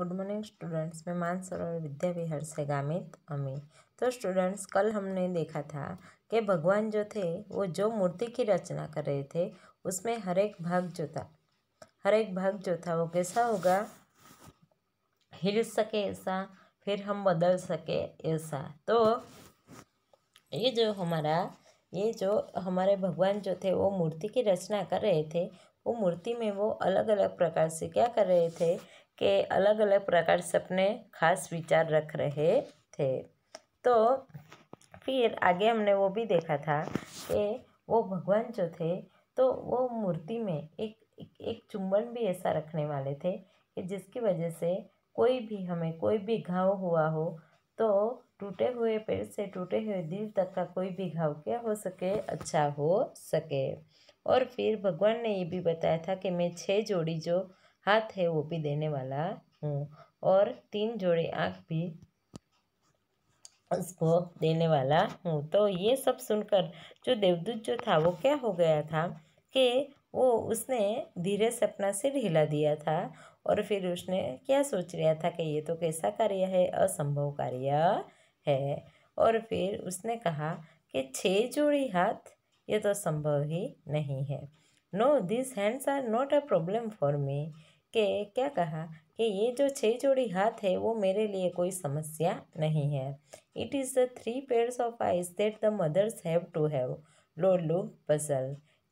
good morning students मैं मानसरोवर विद्या विहार से गामित अमी तो स्टूडेंट्स कल हमने देखा था कि भगवान जो थे वो जो मूर्ति की रचना कर रहे थे उसमें हर एक भाग जो था हर एक भाग जो था वो कैसा होगा हिल सके ऐसा फिर हम बदल सके ऐसा तो ये जो हमारा ये जो हमारे भगवान जो थे वो मूर्ति की रचना कर रहे थे वो मूर्ति में वो अलग अलग प्रकार से क्या कर रहे थे के अलग अलग प्रकार से अपने खास विचार रख रहे थे तो फिर आगे हमने वो भी देखा था कि वो भगवान जो थे तो वो मूर्ति में एक एक, एक चुंबन भी ऐसा रखने वाले थे कि जिसकी वजह से कोई भी हमें कोई भी घाव हुआ हो तो टूटे हुए पेड़ से टूटे हुए दिल तक का कोई भी घाव क्या हो सके अच्छा हो सके और फिर भगवान ने ये भी बताया था कि मैं छः जोड़ी जो हाथ है वो भी देने वाला हूँ और तीन जोड़े आँख भी उसको देने वाला हूँ तो ये सब सुनकर जो देवदूत जो था वो क्या हो गया था कि वो उसने धीरे से अपना सिर हिला दिया था और फिर उसने क्या सोच लिया था कि ये तो कैसा कार्य है असंभव कार्य है और फिर उसने कहा कि छः जोड़ी हाथ ये तो संभव ही नहीं है no this hands are not a problem for me के क्या कहा कि ये जो छः जोड़ी हाथ है वो मेरे लिए कोई समस्या नहीं है it is the three pairs of eyes that the mothers have to have lord look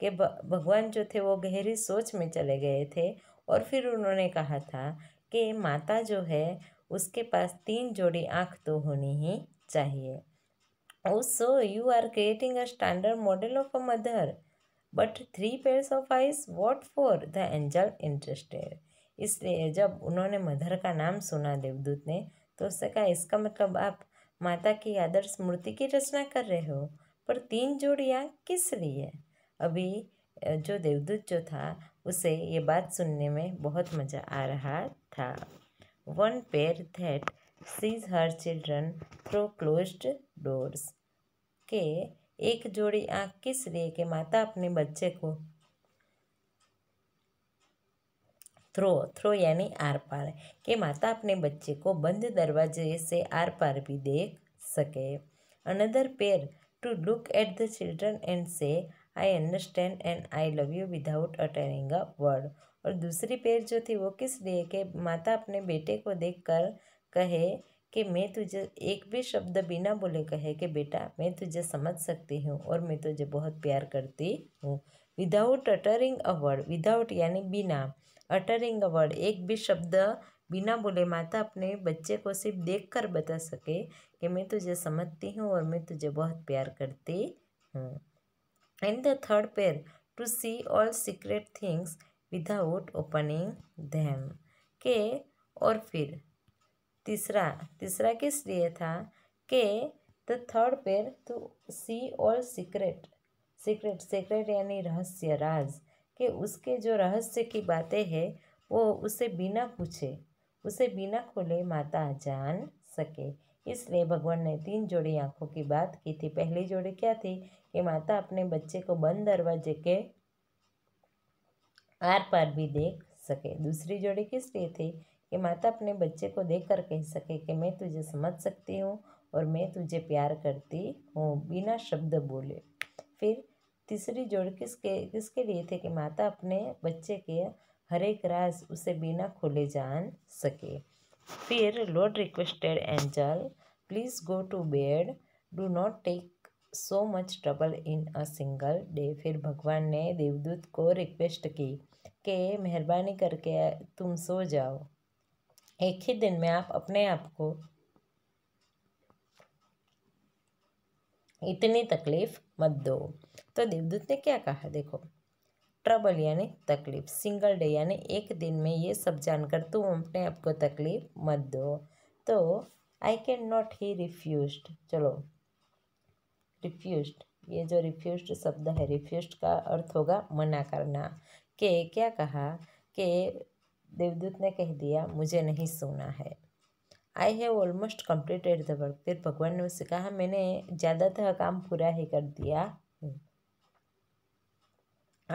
के भगवान जो थे वो गहरी सोच में चले गए थे और फिर उन्होंने कहा था कि माता जो है उसके पास तीन जोड़ी आँख तो होनी ही चाहिए so you are creating a standard model of a mother but three pairs of eyes what for the angel interested इसलिए जब उन्होंने मधर का नाम सुना देवदूत ने तो उसने कहा इसका मतलब आप माता की आदर्श मूर्ति की रचना कर रहे हो पर तीन जोड़ियाँ किस लिए अभी जो देवदूत जो था उसे ये बात सुनने में बहुत मज़ा आ रहा था one pair that sees her children through closed doors के एक जोड़ी आँख किस लिए के माता अपने बच्चे को थ्रो थ्रो यानी आर पार के माता अपने बच्चे को बंद दरवाजे से आर पार भी देख सके another pair to look at the children and say I understand and I love you without uttering a word और दूसरी पेयर जो थी वो किस लिए कि माता अपने बेटे को देख कर कहे कि मैं तुझे एक भी शब्द बिना बोले कहे कि बेटा मैं तुझे समझ सकती हूँ और मैं तुझे बहुत प्यार करती हूँ without uttering a word without यानी बिना अटरिंग अ वर्ड एक भी शब्द बिना बोले माता अपने बच्चे को सिर्फ देख कर बता सके कि मैं तुझे समझती हूँ और मैं तुझे बहुत प्यार करती हूँ and the third pair to see all secret things without opening them के और फिर तीसरा तीसरा किस लिए था कि the third pair to see all secret secret secret यानी रहस्य राज कि उसके जो रहस्य की बातें हैं वो उसे बिना पूछे उसे बिना खोले माता जान सके इसलिए भगवान ने तीन जोड़ी आँखों की बात की थी पहली जोड़ी क्या थी कि माता अपने बच्चे को बंद दरवाजे के आर पार भी देख सके दूसरी जोड़ी किस लिए थी कि माता अपने बच्चे को देख कर कह सके कि मैं तुझे समझ सकती हूँ और मैं तुझे प्यार करती हूँ बिना शब्द बोले फिर तीसरी जोड़ किसके किसके लिए थे कि माता अपने बच्चे के हर एक राज उसे बिना खोले जान सके फिर lord requested angel please go to bed do not take so much trouble in a single day फिर भगवान ने देवदूत को रिक्वेस्ट की कि मेहरबानी करके तुम सो जाओ एक ही दिन में आप अपने आप को इतनी तकलीफ मत दो तो देवदूत ने क्या कहा देखो ट्रबल यानी तकलीफ सिंगल डे यानी एक दिन में ये सब जानकर तुम अपने आप को तकलीफ मत दो तो I can not he refuse चलो रिफ्यूज ये जो रिफ्यूज शब्द है रिफ्यूज का अर्थ होगा मना करना के क्या कहा कि देवदूत ने कह दिया मुझे नहीं सुना है I have almost completed the work फिर भगवान ने उससे कहा मैंने ज़्यादातर काम पूरा ही कर दिया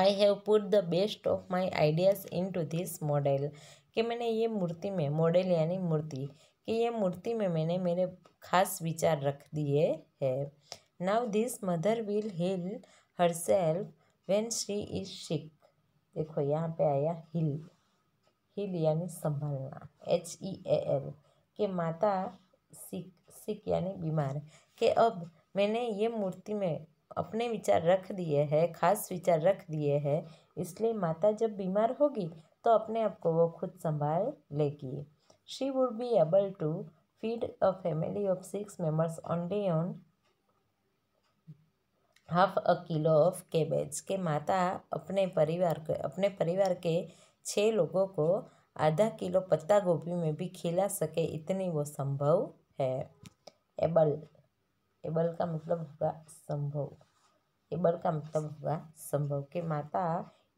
I have put the best of my ideas into this model कि मैंने ये मूर्ति में मॉडल यानी मूर्ति कि ये मूर्ति में मैंने मेरे खास विचार रख दिए है now this mother will heal herself when she is sick देखो यहाँ पे आया हिल हिल यानी संभालना एच ई ए एल कि माता सिक सिक यानी बीमार है कि अब मैंने ये मूर्ति में अपने विचार रख दिए हैं खास विचार रख दिए हैं इसलिए माता जब बीमार होगी तो अपने आप को वो खुद संभाल लेगी she would be able to a family of six members on day on half a kilo of cabbage के माता अपने परिवार के अपने परिवार के छः लोगों को आधा किलो पत्ता गोभी में भी खिला सके इतनी वो संभव है एबल एबल का मतलब होगा संभव एबल का मतलब होगा संभव कि माता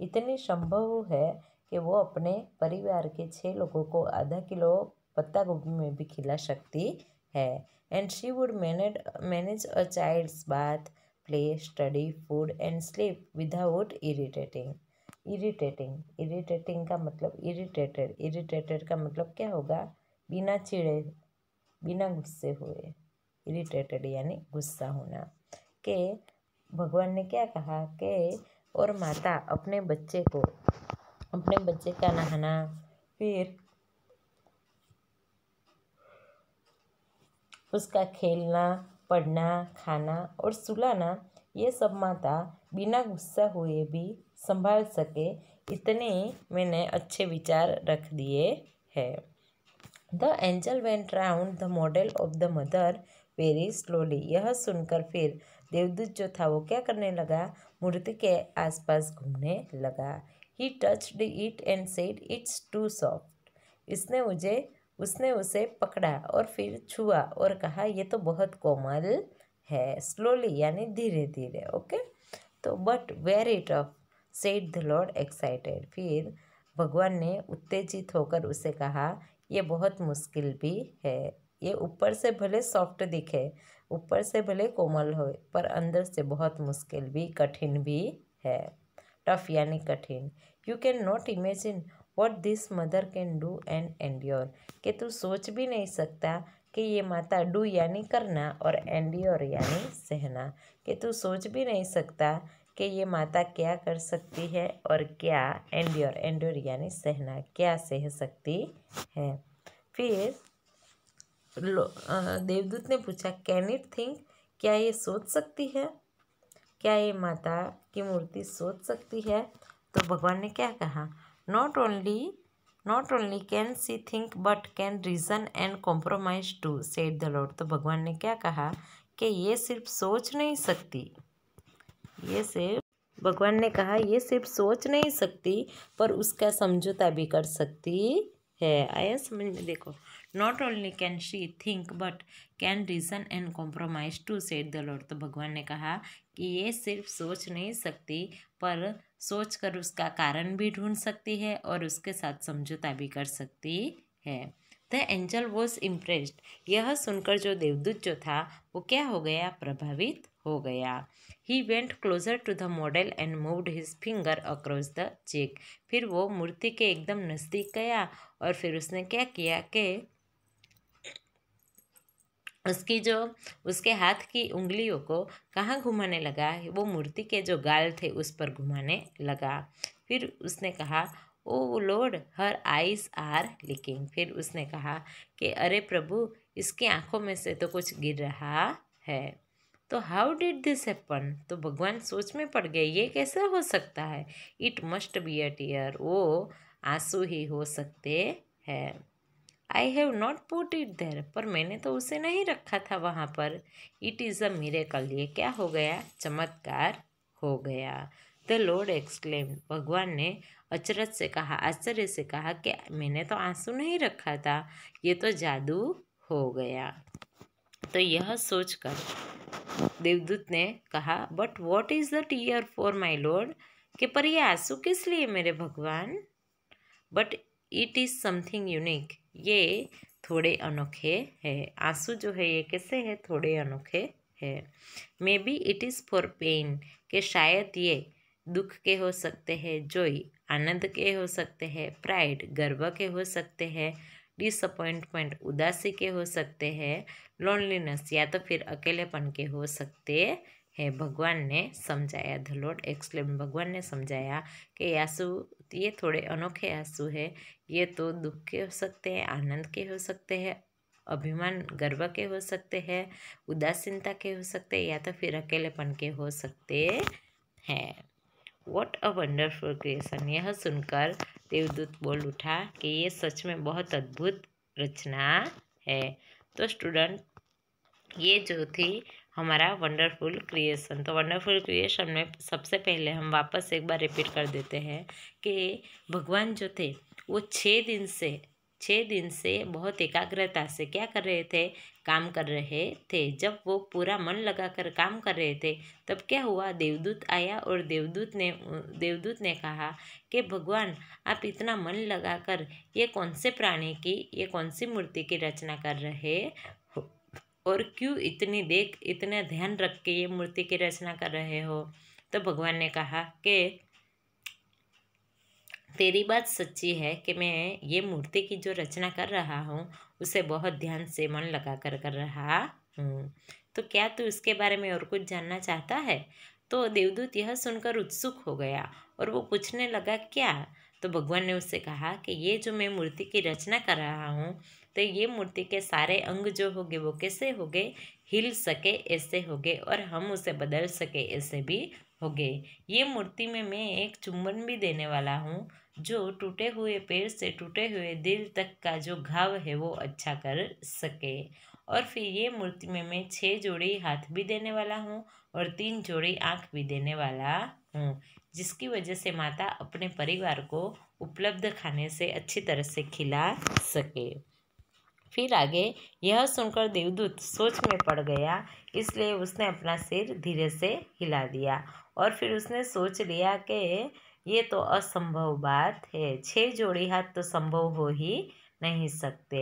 इतनी संभव है कि वो अपने परिवार के छः लोगों को आधा किलो पत्ता गोभी में भी खिला सकती है and she would manage manage a child's bath play study food and sleep without irritating irritating irritating का मतलब इरिटेटेड इरिटेटेड का मतलब क्या होगा बिना चिड़े बिना गुस्से हुए इरिटेटेड यानी गुस्सा होना के भगवान ने क्या कहा कि और माता अपने बच्चे को अपने बच्चे का नहाना फिर उसका खेलना पढ़ना खाना और सुलाना ये सब माता बिना गुस्सा हुए भी संभाल सके इतने मैंने अच्छे विचार रख दिए हैं the angel went round the model of the mother very slowly यह सुनकर फिर देवदूत जो था वो क्या करने लगा मूर्ति के आसपास घूमने लगा he touch it and said it's too soft इसने मुझे उसने उसे पकड़ा और फिर छुआ और कहा यह तो बहुत कोमल है स्लोली यानी धीरे धीरे ओके तो but very tough said the lord excited फिर भगवान ने उत्तेजित होकर उसे कहा ये बहुत मुश्किल भी है ये ऊपर से भले सॉफ्ट दिखे ऊपर से भले कोमल हो पर अंदर से बहुत मुश्किल भी कठिन भी है टफ यानी कठिन you can not imagine what this mother can do and endure कि तू सोच भी नहीं सकता कि ये माता डू यानी करना और एंडियोर यानी सहना कि तू सोच भी नहीं सकता कि ये माता क्या कर सकती है और क्या एंड्योर एंड्योर यानी सहना क्या सह सकती है फिर देवदूत ने पूछा कैन इट थिंक क्या ये सोच सकती है क्या ये माता की मूर्ति सोच सकती है तो भगवान ने क्या कहा not only not only can she think but can reason and compromise too said the lord तो भगवान ने क्या कहा कि ये सिर्फ सोच नहीं सकती ये सिर्फ भगवान ने कहा ये सिर्फ सोच नहीं सकती पर उसका समझौता भी कर सकती है आया समझ में देखो not only can she think but can reason and compromise too said the lord तो भगवान ने कहा कि ये सिर्फ सोच नहीं सकती पर सोच कर उसका कारण भी ढूंढ सकती है और उसके साथ समझौता भी कर सकती है द एंजल वॉज इम्प्रेस्ड यह सुनकर जो देवदूत जो था वो क्या हो गया प्रभावित हो गया he went closer to the model and moved his finger across the cheek फिर वो मूर्ति के एकदम नज़दीक गया और फिर उसने क्या किया कि उसकी जो उसके हाथ की उंगलियों को कहाँ घुमाने लगा वो मूर्ति के जो गाल थे उस पर घुमाने लगा फिर उसने कहा oh lord her eyes are leaking फिर उसने कहा कि अरे प्रभु इसकी आंखों में से तो कुछ गिर रहा है तो हाउ डिड दिस हैपन तो भगवान सोच में पड़ गए ये कैसे हो सकता है it must be a tear वो आंसू ही हो सकते हैं I have not put it there पर मैंने तो उसे नहीं रखा था वहाँ पर इट इज़ अ मिरेकल ये क्या हो गया चमत्कार हो गया द लॉर्ड एक्सक्लेम भगवान ने अचरज से कहा आश्चर्य से कहा कि मैंने तो आंसू नहीं रखा था ये तो जादू हो गया तो यह सोचकर देवदूत ने कहा but what is the tear for my lord कि पर ये आंसू किस लिए मेरे भगवान but it is something unique ये थोड़े अनोखे है आंसू जो है ये कैसे है थोड़े अनोखे है maybe it is for pain के शायद ये दुख के हो सकते हैं जोई आनंद के हो सकते हैं प्राइड गर्व के हो सकते हैं डिसअपॉइंटमेंट उदासी के हो सकते हैं लोनलीनेस या तो फिर अकेलेपन के हो सकते है भगवान ने समझाया द एक्सप्लेन भगवान ने समझाया कि आंसू ये थोड़े अनोखे आंसू है ये तो दुख के हो सकते हैं आनंद के हो सकते हैं अभिमान गर्व के हो सकते हैं उदासीनता के हो सकते हैं या तो फिर अकेलेपन के हो सकते हैं वॉट अ वंडरफुल क्रिएशन यह सुनकर देवदूत बोल उठा कि ये सच में बहुत अद्भुत रचना है तो स्टूडेंट ये जो थी हमारा वंडरफुल क्रिएशन तो वंडरफुल क्रिएशन में सबसे पहले हम वापस एक बार रिपीट कर देते हैं कि भगवान जो थे वो छः दिन से छः दिन से बहुत एकाग्रता से क्या कर रहे थे काम कर रहे थे जब वो पूरा मन लगाकर काम कर रहे थे तब क्या हुआ देवदूत आया और देवदूत ने देवदूत ने कहा कि भगवान आप इतना मन लगाकर ये कौन से प्राणी की ये कौन सी मूर्ति की रचना कर रहे हो और क्यों इतनी देख इतना ध्यान रख के ये मूर्ति की रचना कर रहे हो तो भगवान ने कहा कि तेरी बात सच्ची है कि मैं ये मूर्ति की जो रचना कर रहा हूँ उसे बहुत ध्यान से मन लगा कर कर रहा हूँ तो क्या तू इसके बारे में और कुछ जानना चाहता है तो देवदूत यह सुनकर उत्सुक हो गया और वो पूछने लगा क्या तो भगवान ने उससे कहा कि ये जो मैं मूर्ति की रचना कर रहा हूँ तो ये मूर्ति के सारे अंग जो होंगे वो कैसे होंगे हिल सके ऐसे होंगे और हम उसे बदल सके ऐसे भी होंगे ये मूर्ति में मैं एक चुम्बन भी देने वाला हूँ जो टूटे हुए पेड़ से टूटे हुए दिल तक का जो घाव है वो अच्छा कर सके और फिर ये मूर्ति में मैं छः जोड़ी हाथ भी देने वाला हूँ और तीन जोड़ी आँख भी देने वाला हूँ जिसकी वजह से माता अपने परिवार को उपलब्ध खाने से अच्छी तरह से खिला सके फिर आगे यह सुनकर देवदूत सोच में पड़ गया इसलिए उसने अपना सिर धीरे से हिला दिया और फिर उसने सोच लिया कि ये तो असंभव बात है छः जोड़ी हाथ तो संभव हो ही नहीं सकते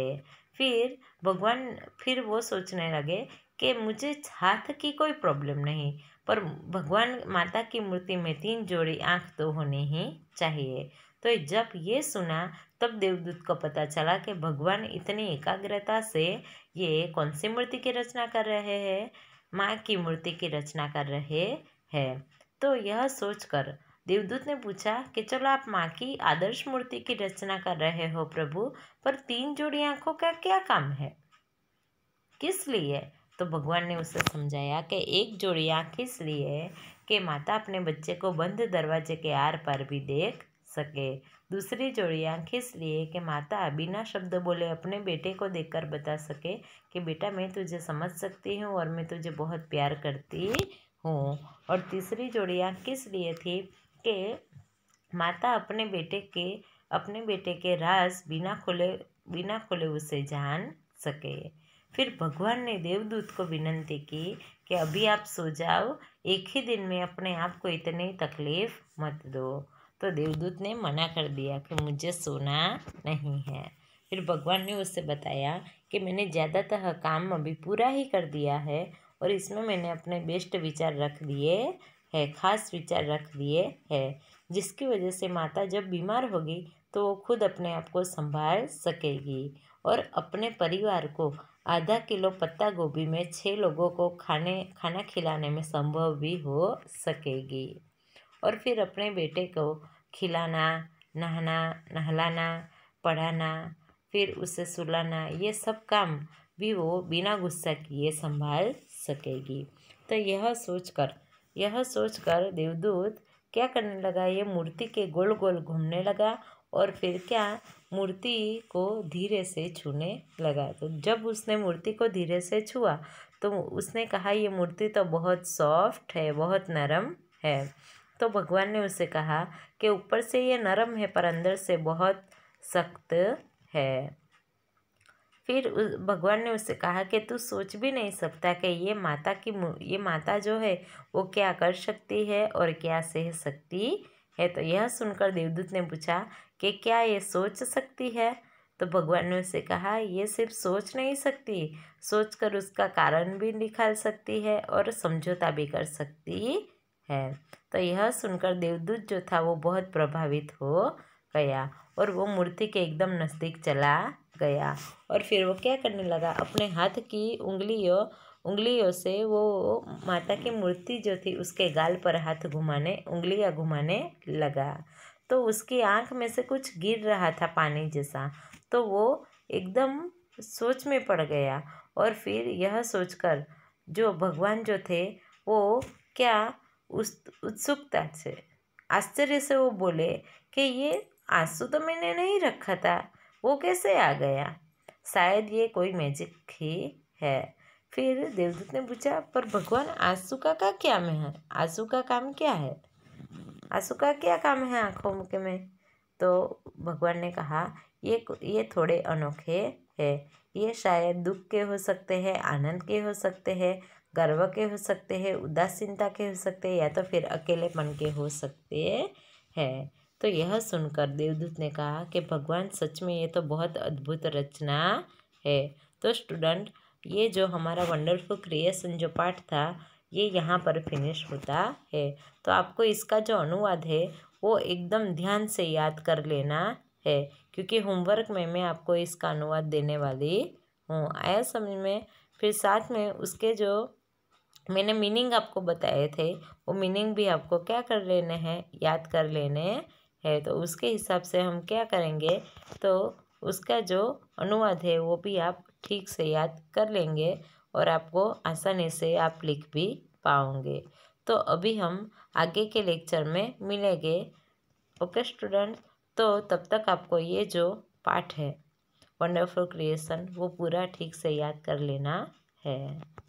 फिर भगवान फिर वो सोचने लगे कि मुझे हाथ की कोई प्रॉब्लम नहीं पर भगवान माता की मूर्ति में तीन जोड़ी आँख तो होनी ही चाहिए तो जब ये सुना तब देवदूत को पता चला कि भगवान इतनी एकाग्रता से ये कौन सी मूर्ति की रचना कर रहे हैं माँ की मूर्ति की रचना कर रहे हैं तो यह सोचकर देवदूत ने पूछा कि चलो आप माँ की आदर्श मूर्ति की रचना कर रहे हो प्रभु पर तीन जोड़ी आंखों का क्या काम है किस लिए तो भगवान ने उसे समझाया कि एक जोड़ी आँख इसलिए कि माता अपने बच्चे को बंद दरवाजे के आर पर भी देख सके दूसरी जोड़ी आँख इसलिए कि माता बिना शब्द बोले अपने बेटे को देखकर बता सके कि बेटा मैं तुझे समझ सकती हूँ और मैं तुझे बहुत प्यार करती हूँ और तीसरी जोड़ी आँख किस लिए थी के माता अपने बेटे के अपने बेटे के राज बिना खुले बिना खुले उसे जान सके फिर भगवान ने देवदूत को विनंती की कि अभी आप सो जाओ एक ही दिन में अपने आप को इतनी तकलीफ मत दो तो देवदूत ने मना कर दिया कि मुझे सोना नहीं है फिर भगवान ने उससे बताया कि मैंने ज़्यादातर काम अभी पूरा ही कर दिया है और इसमें मैंने अपने बेस्ट विचार रख दिए है खास विचार रख दिए है जिसकी वजह से माता जब बीमार होगी तो वो खुद अपने आप को संभाल सकेगी और अपने परिवार को आधा किलो पत्ता गोभी में छः लोगों को खाने खाना खिलाने में संभव भी हो सकेगी और फिर अपने बेटे को खिलाना नहाना नहलाना पढ़ाना फिर उसे सुलाना ये सब काम भी वो बिना गुस्सा किए संभाल सकेगी तो यह सोचकर यह सोचकर देवदूत क्या करने लगा ये मूर्ति के गोल गोल घूमने लगा और फिर क्या मूर्ति को धीरे से छूने लगा तो जब उसने मूर्ति को धीरे से छुआ तो उसने कहा ये मूर्ति तो बहुत सॉफ्ट है बहुत नरम है तो भगवान ने उसे कहा कि ऊपर से ये नरम है पर अंदर से बहुत सख्त है फिर भगवान ने उससे कहा कि तू सोच भी नहीं सकता कि ये माता की ये माता जो है वो क्या कर सकती है और क्या सह सकती है तो यह सुनकर देवदूत ने पूछा कि क्या ये सोच सकती है तो भगवान ने उसे कहा ये सिर्फ सोच नहीं सकती सोच कर उसका कारण भी निकाल सकती है और समझौता भी कर सकती है तो यह सुनकर देवदूत जो था वो बहुत प्रभावित हो गया और वो मूर्ति के एकदम नज़दीक चला गया और फिर वो क्या करने लगा अपने हाथ की उंगलियों उंगलियों से वो माता की मूर्ति जो थी उसके गाल पर हाथ घुमाने उंगलियाँ घुमाने लगा तो उसकी आंख में से कुछ गिर रहा था पानी जैसा तो वो एकदम सोच में पड़ गया और फिर यह सोचकर जो भगवान जो थे वो क्या उस उत्सुकता से आश्चर्य से वो बोले कि ये आंसू तो मैंने नहीं रखा था वो कैसे आ गया शायद ये कोई मैजिक ही है फिर देवदूत ने पूछा पर भगवान आंसुका का क्या में है आंसू का काम क्या है आंसू का क्या काम है आँखों के में तो भगवान ने कहा ये ये थोड़े अनोखे है ये शायद दुख के हो सकते हैं आनंद के हो सकते हैं गर्व के हो सकते हैं उदासीनता के हो सकते हैं या तो फिर अकेले मन के हो सकते हैं तो यह सुनकर देवदूत ने कहा कि भगवान सच में ये तो बहुत अद्भुत रचना है तो स्टूडेंट ये जो हमारा वंडरफुल क्रिएशन जो पाठ था ये यहाँ पर फिनिश होता है तो आपको इसका जो अनुवाद है वो एकदम ध्यान से याद कर लेना है क्योंकि होमवर्क में मैं आपको इसका अनुवाद देने वाली हूँ आया समझ में फिर साथ में उसके जो मैंने मीनिंग आपको बताए थे वो मीनिंग भी आपको क्या कर लेने हैं याद कर लेने है तो उसके हिसाब से हम क्या करेंगे तो उसका जो अनुवाद है वो भी आप ठीक से याद कर लेंगे और आपको आसानी से आप लिख भी पाओगे तो अभी हम आगे के लेक्चर में मिलेंगे ओके स्टूडेंट तो तब तक आपको ये जो पाठ है वंडरफुल क्रिएशन वो पूरा ठीक से याद कर लेना है